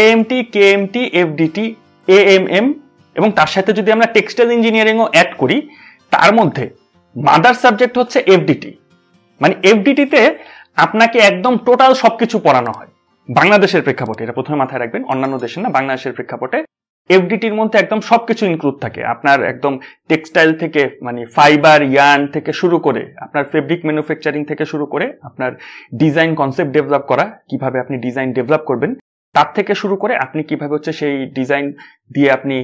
AMT KMT FDT AMM এবং তার সাথে যদি আমরা টেক্সটাইল ইঞ্জিনিয়ারিংও অ্যাড করি তার মধ্যে মাদার সাবজেক্ট হচ্ছে এফডিটি মানে এফডিটিতে আপনাকে একদম টোটাল সবকিছু পড়ানো হয় বাংলাদেশের প্রেক্ষাপটে এটা প্রথমে মাথায় রাখবেন অন্যান্য দেশের না বাংলাদেশের প্রেক্ষাপটে এফডিটির মধ্যে একদম সবকিছু ইনক্লুড থাকে আপনার একদম টেক্সটাইল থেকে মানে ফাইবার ইয়ার্ন থেকে শুরু করে আপনার ফেব্রিক ম্যানুফ্যাকচারিং থেকে শুরু করে আপনার ডিজাইন কনসেপ্ট ডেভেলপ করা কিভাবে আপনি ডিজাইন ডেভেলপ করবেন তার থেকে শুরু করে আপনি কিভাবে হচ্ছে সেই ডিজাইন দিয়ে আপনি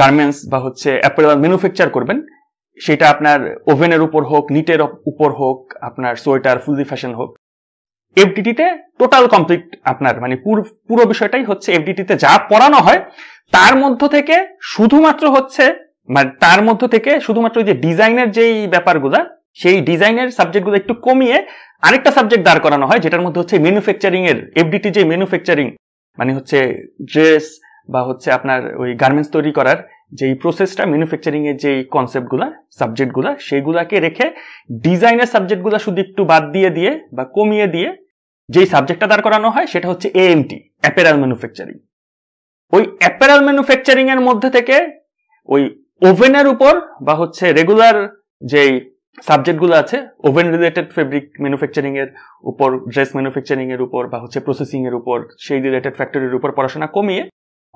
গার্মেন্টস বা হচ্ছে অ্যাপেল ম্যানুফ্যাকচার করবেন সেটা আপনার ওভেনের উপর হোক নিটের উপর হোক আপনার সোয়েটার ফুজি ফ্যাশন হোক এফডিটিতে টোটাল কমপ্লিট আপনার মানে পুরো বিষয়টাই হচ্ছে এফডিটিতে যা পড়ানো হয় তার মধ্য থেকে শুধুমাত্র হচ্ছে মানে তার মধ্য থেকে শুধুমাত্র যে ডিজাইনের যেই ব্যাপারগুলো সেই ডিজাইনের সাবজেক্টগুলো একটু কমিয়ে আরেকটা সাবজেক্ট দাঁড় করানো হয় যেটার মধ্যে হচ্ছে ম্যানুফ্যাকচারিং এর এফডিটি যে ম্যানুফ্যাকচারিং মানে হচ্ছে ড্রেস বা হচ্ছে আপনার ওই গার্মেন্টস তৈরি করার যেই প্রসেসটা ম্যানুফ্যাকচারিং এর যেই কনসেপ্টগুলো সাবজেক্টগুলো সেইগুলোকে রেখে ডিজাইনের সাবজেক্টগুলো শুধু একটু বাদ দিয়ে দিয়ে বা কমিয়ে দিয়ে যেই সাবজেক্টটা দাঁড় করানো হয় সেটা হচ্ছে এএমটি অ্যাপেরাল ম্যানুফ্যাকচারিং ওই অ্যাপেরাল ম্যানুফ্যাকচারিং এর মধ্যে থেকে ওই ওভেনের উপর বা হচ্ছে রেগুলার যেই সাবজেক্টগুলো আছে ওভেন রিলেটেড ফেব্রিক ম্যানুফ্যাকচারিং এর উপর ড্রেস ম্যানুফ্যাকচারিং এর উপর বা হচ্ছে প্রসেসিং এর উপর সেই রিলেটেড ফ্যাক্টরির উপর পড়াশোনা কমিয়ে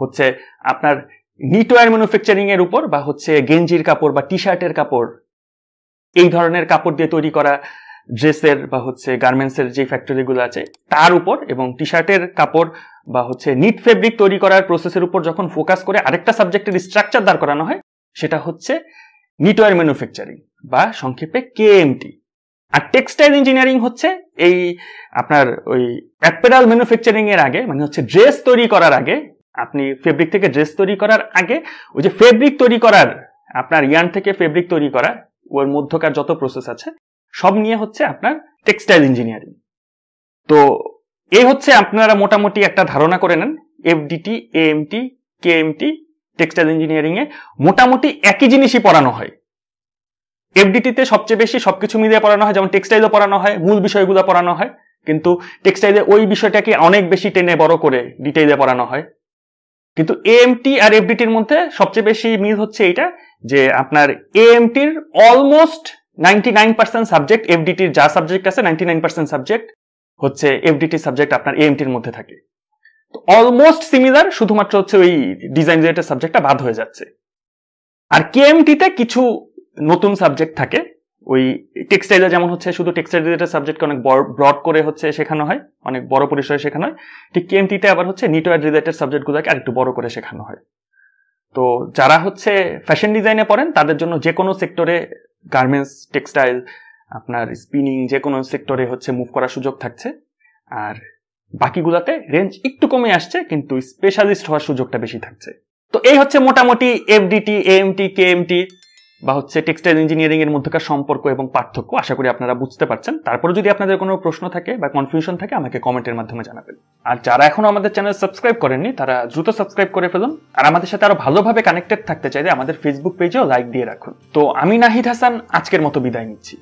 হচ্ছে আপনার নিটওয়ার ম্যানুফ্যাকচারিং এর উপর বা হচ্ছে গেঞ্জির কাপড় বা টি শার্টের কাপড় এই ধরনের কাপড় দিয়ে তৈরি করা ড্রেসের বা হচ্ছে গার্মেন্টসের যে ফ্যাক্টরিগুলো আছে তার উপর এবং টি শার্টের কাপড় বা হচ্ছে নিট ফেব্রিক তৈরি করার প্রসেসের উপর যখন ফোকাস করে আরেকটা সাবজেক্টের স্ট্রাকচার দাঁড় করানো হয় সেটা হচ্ছে নিটওয়ার ম্যানুফ্যাকচারিং বা সংক্ষেপে কেএমটি আর টেক্সটাইল ইঞ্জিনিয়ারিং হচ্ছে এই আপনার ওই অ্যাপেরাল ম্যানুফ্যাকচারিং এর আগে মানে হচ্ছে ড্রেস তৈরি করার আগে আপনি ফেব্রিক থেকে ড্রেস তৈরি করার আগে ওই যে ফেব্রিক তৈরি করার আপনার ইয়ান থেকে ফেব্রিক তৈরি করা ওর মধ্যকার যত প্রসেস আছে সব নিয়ে হচ্ছে আপনার টেক্সটাইল ইঞ্জিনিয়ারিং তো এই হচ্ছে আপনারা মোটামুটি একটা ধারণা করে নেন এফডিটি এএমটি কেএমটি টেক্সটাইল ইঞ্জিনিয়ারিংয়ে মোটামুটি একই জিনিসই পড়ানো হয় এফডিটিতে সবচেয়ে বেশি সবকিছু মিলিয়ে পড়ানো হয় যেমন টেক্সটাইলও পড়ানো হয় মূল বিষয়গুলো পড়ানো হয় কিন্তু টেক্সটাইলে ওই বিষয়টাকে অনেক বেশি টেনে বড় করে ডিটেইলে পড়ানো হয় কিন্তু এএমটি আর এফডিটির মধ্যে সবচেয়ে বেশি মিল হচ্ছে এইটা যে আপনার এএমটির almost ninety nine percent subject এফডিটির যা সাবজেক্ট আছে নাইনটি নাইন পার্সেন্ট সাবজেক্ট হচ্ছে এফডিটি সাবজেক্ট আপনার এএমটির মধ্যে থাকে তো অলমোস্ট সিমিলার শুধুমাত্র হচ্ছে ওই ডিজাইন রিলেটেড সাবজেক্টটা বাদ হয়ে যাচ্ছে আর কেএমটিতে কিছু নতুন সাবজেক্ট থাকে ওই টেক্সটাইলে যেমন হচ্ছে শুধু টেক্সটাইল রিলেটেড সাবজেক্টকে অনেক ব্রড করে হচ্ছে শেখানো হয় অনেক বড় পরিসরে শেখানো হয় ঠিক কেএমটিতে আবার হচ্ছে নিটওয়ার রিলেটেড সাবজেক্টগুলোকে আরেকটু বড় করে শেখানো হয় তো যারা হচ্ছে ফ্যাশন ডিজাইনে পড়েন তাদের জন্য যে কোনো সেক্টরে গার্মেন্টস টেক্সটাইল আপনার স্পিনিং যে কোনো সেক্টরে হচ্ছে মুভ করার সুযোগ থাকছে আর বাকিগুলোতে রেঞ্জ একটু কমে আসছে কিন্তু স্পেশালিস্ট হওয়ার সুযোগটা বেশি থাকছে তো এই হচ্ছে মোটামুটি এফডিটি এএমটি কেএমটি বা হচ্ছে টেক্সটাইল ইঞ্জিনিয়ারিং এর মধ্যকার সম্পর্ক এবং পার্থক্য আশা করি আপনারা বুঝতে পারছেন তারপরে যদি আপনাদের কোনো প্রশ্ন থাকে বা কনফিউশন থাকে আমাকে কমেন্টের মাধ্যমে জানাবেন আর যারা এখনো আমাদের চ্যানেল সাবস্ক্রাইব করেননি তারা দ্রুত সাবস্ক্রাইব করে ফেলুন আর আমাদের সাথে আরো ভালোভাবে কানেক্টেড থাকতে চাইলে আমাদের ফেসবুক পেজেও লাইক দিয়ে রাখুন তো আমি নাহিদ হাসান আজকের মতো বিদায় নিচ্ছি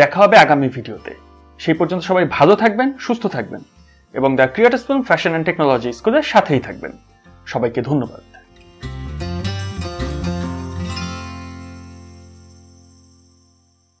দেখা হবে আগামী ভিডিওতে সেই পর্যন্ত সবাই ভালো থাকবেন সুস্থ থাকবেন এবং the creators fashion and technology স্কুলের সাথেই থাকবেন সবাইকে ধন্যবাদ